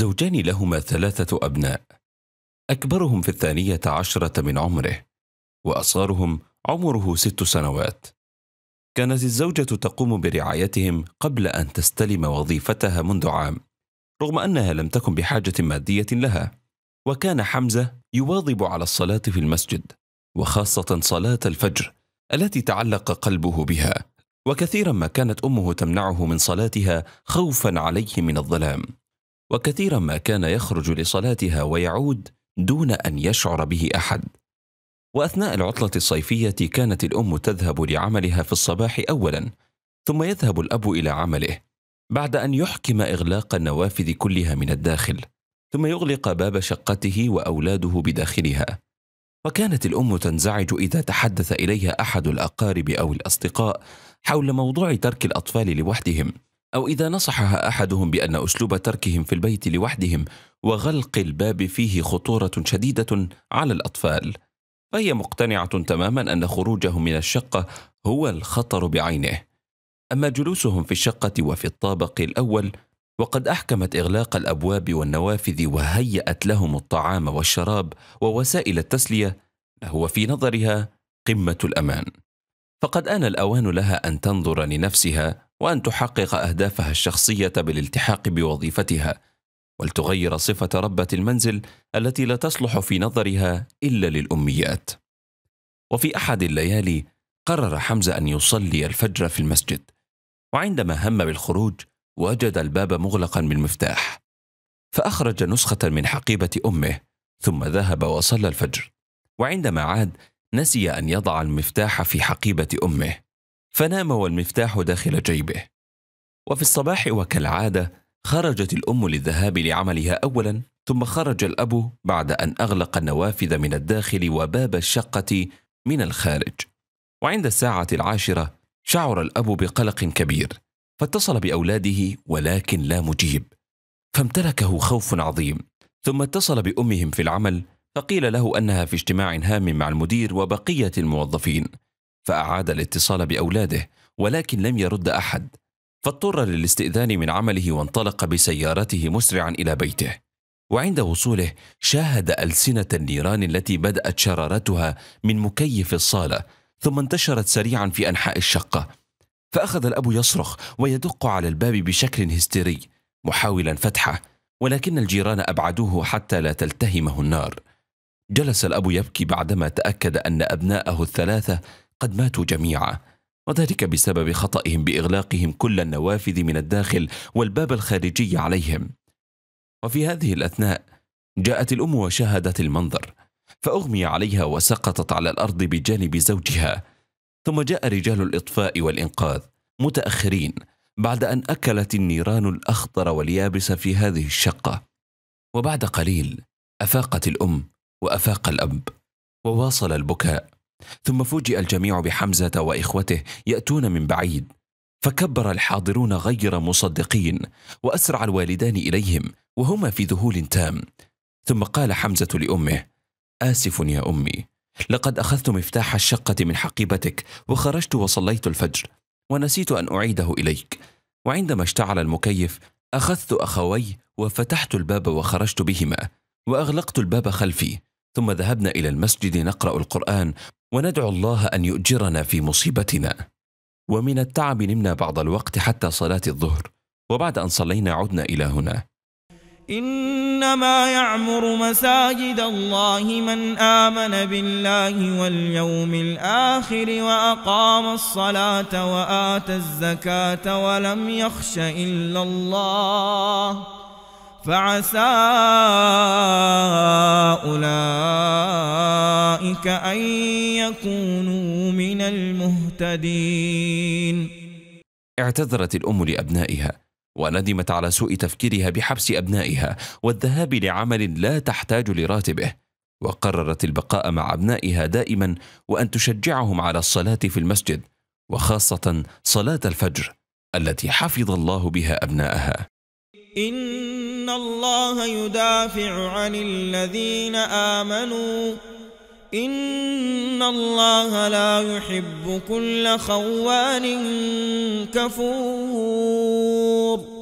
زوجان لهما ثلاثة أبناء أكبرهم في الثانية عشرة من عمره وأصغرهم عمره ست سنوات كانت الزوجة تقوم برعايتهم قبل أن تستلم وظيفتها منذ عام رغم أنها لم تكن بحاجة مادية لها وكان حمزة يواظب على الصلاة في المسجد وخاصة صلاة الفجر التي تعلق قلبه بها وكثيرا ما كانت امه تمنعه من صلاتها خوفا عليه من الظلام وكثيرا ما كان يخرج لصلاتها ويعود دون ان يشعر به احد واثناء العطله الصيفيه كانت الام تذهب لعملها في الصباح اولا ثم يذهب الاب الى عمله بعد ان يحكم اغلاق النوافذ كلها من الداخل ثم يغلق باب شقته واولاده بداخلها وكانت الام تنزعج اذا تحدث اليها احد الاقارب او الاصدقاء حول موضوع ترك الاطفال لوحدهم أو إذا نصحها أحدهم بأن أسلوب تركهم في البيت لوحدهم وغلق الباب فيه خطورة شديدة على الأطفال، فهي مقتنعة تماما أن خروجهم من الشقة هو الخطر بعينه. أما جلوسهم في الشقة وفي الطابق الأول وقد أحكمت إغلاق الأبواب والنوافذ وهيأت لهم الطعام والشراب ووسائل التسلية لهو في نظرها قمة الأمان. فقد آن الأوان لها أن تنظر لنفسها وان تحقق اهدافها الشخصيه بالالتحاق بوظيفتها ولتغير صفه ربه المنزل التي لا تصلح في نظرها الا للاميات وفي احد الليالي قرر حمزه ان يصلي الفجر في المسجد وعندما هم بالخروج وجد الباب مغلقا بالمفتاح فاخرج نسخه من حقيبه امه ثم ذهب وصلى الفجر وعندما عاد نسي ان يضع المفتاح في حقيبه امه فنام والمفتاح داخل جيبه وفي الصباح وكالعادة خرجت الأم للذهاب لعملها أولا ثم خرج الأب بعد أن أغلق النوافذ من الداخل وباب الشقة من الخارج وعند الساعة العاشرة شعر الأب بقلق كبير فاتصل بأولاده ولكن لا مجيب فامتلكه خوف عظيم ثم اتصل بأمهم في العمل فقيل له أنها في اجتماع هام مع المدير وبقية الموظفين فأعاد الاتصال بأولاده ولكن لم يرد أحد فاضطر للاستئذان من عمله وانطلق بسيارته مسرعا إلى بيته وعند وصوله شاهد ألسنة النيران التي بدأت شرارتها من مكيف الصالة ثم انتشرت سريعا في أنحاء الشقة فأخذ الأب يصرخ ويدق على الباب بشكل هستيري محاولا فتحه ولكن الجيران أبعدوه حتى لا تلتهمه النار جلس الأب يبكي بعدما تأكد أن أبناءه الثلاثة قد ماتوا جميعا وذلك بسبب خطأهم بإغلاقهم كل النوافذ من الداخل والباب الخارجي عليهم وفي هذه الأثناء جاءت الأم وشاهدت المنظر فأغمي عليها وسقطت على الأرض بجانب زوجها ثم جاء رجال الإطفاء والإنقاذ متأخرين بعد أن أكلت النيران الأخضر واليابس في هذه الشقة وبعد قليل أفاقت الأم وأفاق الأب وواصل البكاء ثم فوجئ الجميع بحمزه واخوته ياتون من بعيد فكبر الحاضرون غير مصدقين واسرع الوالدان اليهم وهما في ذهول تام ثم قال حمزه لامه اسف يا امي لقد اخذت مفتاح الشقه من حقيبتك وخرجت وصليت الفجر ونسيت ان اعيده اليك وعندما اشتعل المكيف اخذت اخوي وفتحت الباب وخرجت بهما واغلقت الباب خلفي ثم ذهبنا الى المسجد نقرا القران وندعو الله ان يؤجرنا في مصيبتنا ومن التعب نمنا بعض الوقت حتى صلاه الظهر وبعد ان صلينا عدنا الى هنا إنما يعمر مساجد الله من آمن بالله واليوم الآخر وأقام الصلاة وآتى الزكاة ولم يخش إلا الله فعسى عنك أن يكونوا من المهتدين اعتذرت الأم لأبنائها وندمت على سوء تفكيرها بحبس أبنائها والذهاب لعمل لا تحتاج لراتبه وقررت البقاء مع أبنائها دائما وأن تشجعهم على الصلاة في المسجد وخاصة صلاة الفجر التي حفظ الله بها أبنائها إن الله يدافع عن الذين آمنوا إن الله لا يحب كل خوان كفور